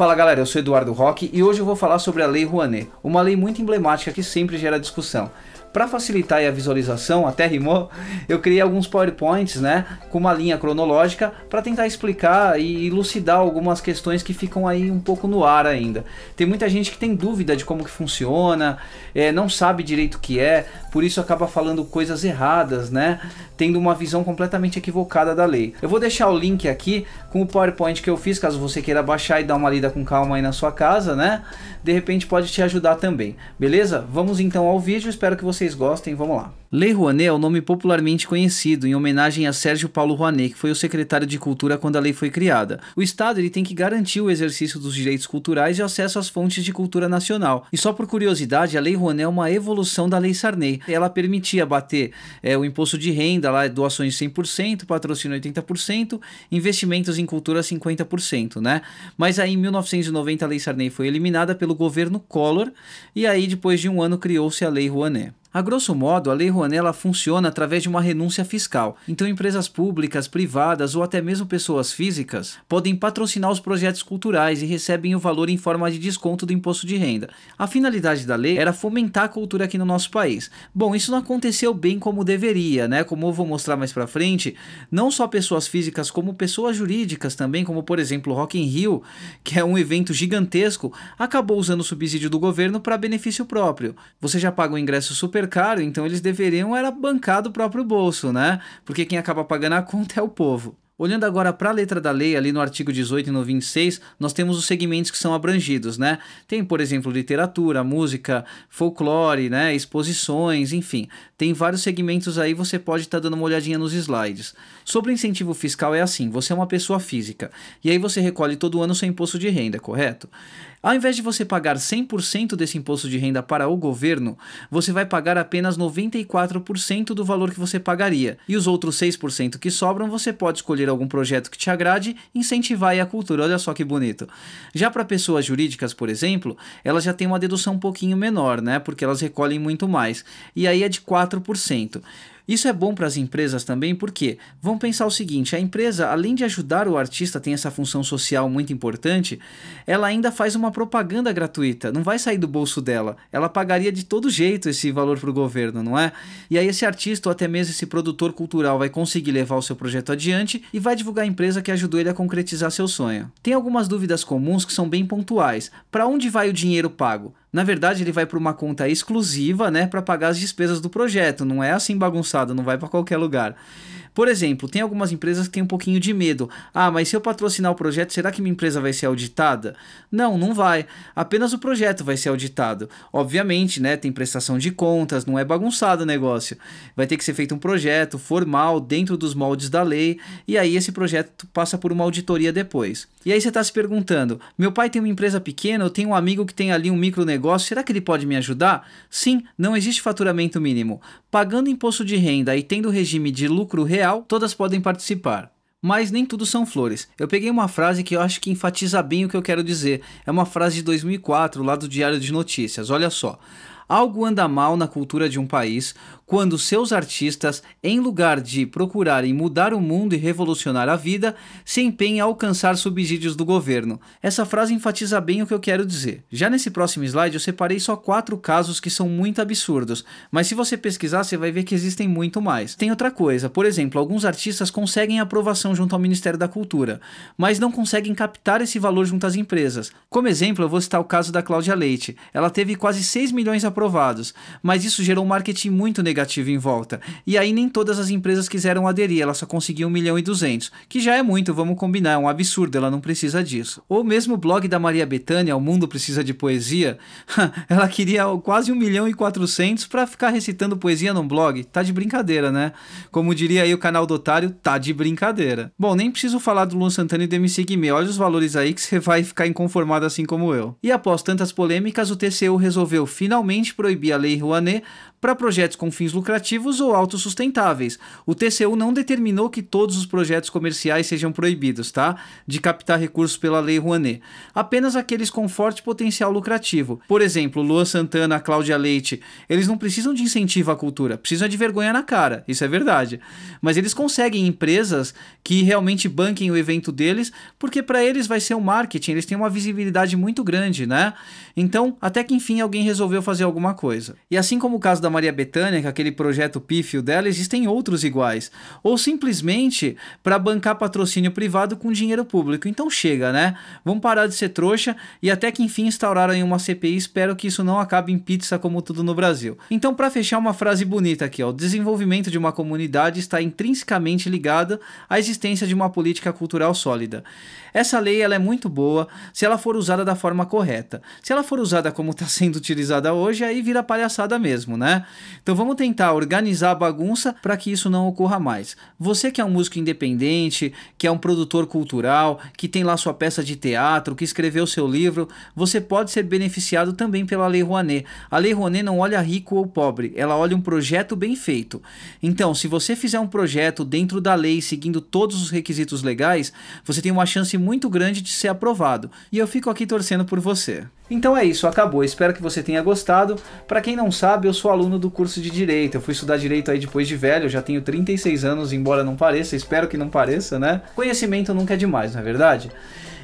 Fala galera, eu sou Eduardo Roque e hoje eu vou falar sobre a Lei Rouanet, uma lei muito emblemática que sempre gera discussão. Para facilitar a visualização, até rimou, eu criei alguns PowerPoints, né, com uma linha cronológica para tentar explicar e elucidar algumas questões que ficam aí um pouco no ar ainda. Tem muita gente que tem dúvida de como que funciona, é, não sabe direito o que é, por isso acaba falando coisas erradas, né, tendo uma visão completamente equivocada da lei. Eu vou deixar o link aqui com o PowerPoint que eu fiz, caso você queira baixar e dar uma lida com calma aí na sua casa, né? De repente pode te ajudar também. Beleza? Vamos então ao vídeo. Espero que você vocês gostem, vamos lá. Lei Rouanet é o um nome popularmente conhecido em homenagem a Sérgio Paulo Rouanet, que foi o secretário de Cultura quando a lei foi criada. O Estado ele tem que garantir o exercício dos direitos culturais e acesso às fontes de cultura nacional. E só por curiosidade, a Lei Rouanet é uma evolução da Lei Sarney. Ela permitia bater é, eh, o imposto de renda, lá, doações 100%, patrocínio 80%, investimentos em cultura 50%, né? Mas aí em 1990 a Lei Sarney foi eliminada pelo governo Collor e aí depois de um ano criou-se a Lei Rouanet. A grosso modo, a Lei Rouanet funciona através de uma renúncia fiscal. Então, empresas públicas, privadas ou até mesmo pessoas físicas podem patrocinar os projetos culturais e recebem o valor em forma de desconto do imposto de renda. A finalidade da lei era fomentar a cultura aqui no nosso país. Bom, isso não aconteceu bem como deveria, né? Como eu vou mostrar mais para frente, não só pessoas físicas como pessoas jurídicas também, como por exemplo, Rock in Rio, que é um evento gigantesco, acabou usando o subsídio do governo para benefício próprio. Você já paga o ingresso super super caro, então eles deveriam era bancar do próprio bolso, né? Porque quem acaba pagando a conta é o povo. Olhando agora para a letra da lei, ali no artigo 18 e no 26, nós temos os segmentos que são abrangidos, né? Tem, por exemplo, literatura, música, folclore, né? exposições, enfim. Tem vários segmentos aí, você pode estar tá dando uma olhadinha nos slides. Sobre incentivo fiscal é assim, você é uma pessoa física, e aí você recolhe todo ano seu imposto de renda, correto? Ao invés de você pagar 100% desse imposto de renda para o governo, você vai pagar apenas 94% do valor que você pagaria. E os outros 6% que sobram, você pode escolher algum projeto que te agrade, incentivar a cultura. Olha só que bonito. Já para pessoas jurídicas, por exemplo, elas já têm uma dedução um pouquinho menor, né? Porque elas recolhem muito mais. E aí é de 4%. Isso é bom para as empresas também, porque vão pensar o seguinte: a empresa, além de ajudar o artista, tem essa função social muito importante, ela ainda faz uma propaganda gratuita, não vai sair do bolso dela. Ela pagaria de todo jeito esse valor para o governo, não é? E aí esse artista ou até mesmo esse produtor cultural vai conseguir levar o seu projeto adiante e vai divulgar a empresa que ajudou ele a concretizar seu sonho. Tem algumas dúvidas comuns que são bem pontuais. Para onde vai o dinheiro pago? Na verdade, ele vai para uma conta exclusiva, né, para pagar as despesas do projeto. Não é assim bagunçado, não vai para qualquer lugar. Por exemplo, tem algumas empresas que têm um pouquinho de medo. Ah, mas se eu patrocinar o projeto, será que minha empresa vai ser auditada? Não, não vai. Apenas o projeto vai ser auditado. Obviamente, né, tem prestação de contas, não é bagunçado o negócio. Vai ter que ser feito um projeto formal dentro dos moldes da lei e aí esse projeto passa por uma auditoria depois. E aí você está se perguntando: meu pai tem uma empresa pequena, eu tenho um amigo que tem ali um micronegócio, será que ele pode me ajudar? Sim, não existe faturamento mínimo. Pagando imposto de renda e tendo regime de lucro real, todas podem participar. Mas nem tudo são flores. Eu peguei uma frase que eu acho que enfatiza bem o que eu quero dizer. É uma frase de 2004, lá do Diário de Notícias. Olha só. Algo anda mal na cultura de um país quando seus artistas, em lugar de procurarem mudar o mundo e revolucionar a vida, se empenham em alcançar subsídios do governo. Essa frase enfatiza bem o que eu quero dizer. Já nesse próximo slide, eu separei só quatro casos que são muito absurdos, mas se você pesquisar, você vai ver que existem muito mais. Tem outra coisa, por exemplo, alguns artistas conseguem aprovação junto ao Ministério da Cultura, mas não conseguem captar esse valor junto às empresas. Como exemplo, eu vou citar o caso da Cláudia Leite. Ela teve quase 6 milhões aprovados, mas isso gerou um marketing muito negativo negativo em volta. E aí nem todas as empresas quiseram aderir, ela só conseguiu 1 milhão e 200, que já é muito, vamos combinar, é um absurdo, ela não precisa disso. Ou mesmo o blog da Maria Bethânia, O Mundo Precisa de Poesia, ela queria quase 1 milhão e 400 para ficar recitando poesia num blog. Tá de brincadeira, né? Como diria aí o canal do Otário, tá de brincadeira. Bom, nem preciso falar do Luan Santana e do MC Guimê, olha os valores aí que você vai ficar inconformado assim como eu. E após tantas polêmicas, o TCU resolveu finalmente proibir a Lei Rouanet para projetos com fins lucrativos ou autossustentáveis. O TCU não determinou que todos os projetos comerciais sejam proibidos, tá? De captar recursos pela Lei Rouanet. Apenas aqueles com forte potencial lucrativo. Por exemplo, Lua Santana, Cláudia Leite, eles não precisam de incentivo à cultura, precisam de vergonha na cara, isso é verdade. Mas eles conseguem empresas que realmente banquem o evento deles, porque para eles vai ser o um marketing, eles têm uma visibilidade muito grande, né? Então, até que enfim alguém resolveu fazer alguma coisa. E assim como o caso da Maria Betânia, é aquele projeto pífio dela, existem outros iguais. Ou simplesmente para bancar patrocínio privado com dinheiro público. Então chega, né? Vamos parar de ser trouxa e até que enfim instauraram uma CPI. Espero que isso não acabe em pizza como tudo no Brasil. Então, para fechar, uma frase bonita aqui: ó. o desenvolvimento de uma comunidade está intrinsecamente ligado à existência de uma política cultural sólida. Essa lei ela é muito boa se ela for usada da forma correta. Se ela for usada como está sendo utilizada hoje, aí vira palhaçada mesmo, né? Então vamos tentar organizar a bagunça para que isso não ocorra mais. Você que é um músico independente, que é um produtor cultural, que tem lá sua peça de teatro, que escreveu seu livro, você pode ser beneficiado também pela Lei Rouanet. A Lei Rouanet não olha rico ou pobre, ela olha um projeto bem feito. Então, se você fizer um projeto dentro da lei, seguindo todos os requisitos legais, você tem uma chance muito grande de ser aprovado. E eu fico aqui torcendo por você. Então é isso, acabou. Espero que você tenha gostado. Para quem não sabe, eu sou aluno do curso de Direito. Eu fui estudar Direito aí depois de velho, eu já tenho 36 anos, embora não pareça, espero que não pareça, né? Conhecimento nunca é demais, não é verdade?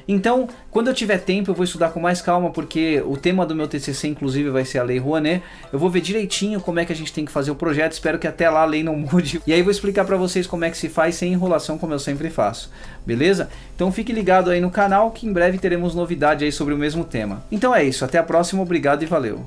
Então, quando eu tiver tempo, eu vou estudar com mais calma, porque o tema do meu TCC, inclusive, vai ser a Lei Rouanet. Eu vou ver direitinho como é que a gente tem que fazer o projeto, espero que até lá a lei não mude. E aí vou explicar para vocês como é que se faz sem enrolação, como eu sempre faço, beleza? Então fique ligado aí no canal, que em breve teremos novidade aí sobre o mesmo tema. Então é isso, até a próxima, obrigado e valeu!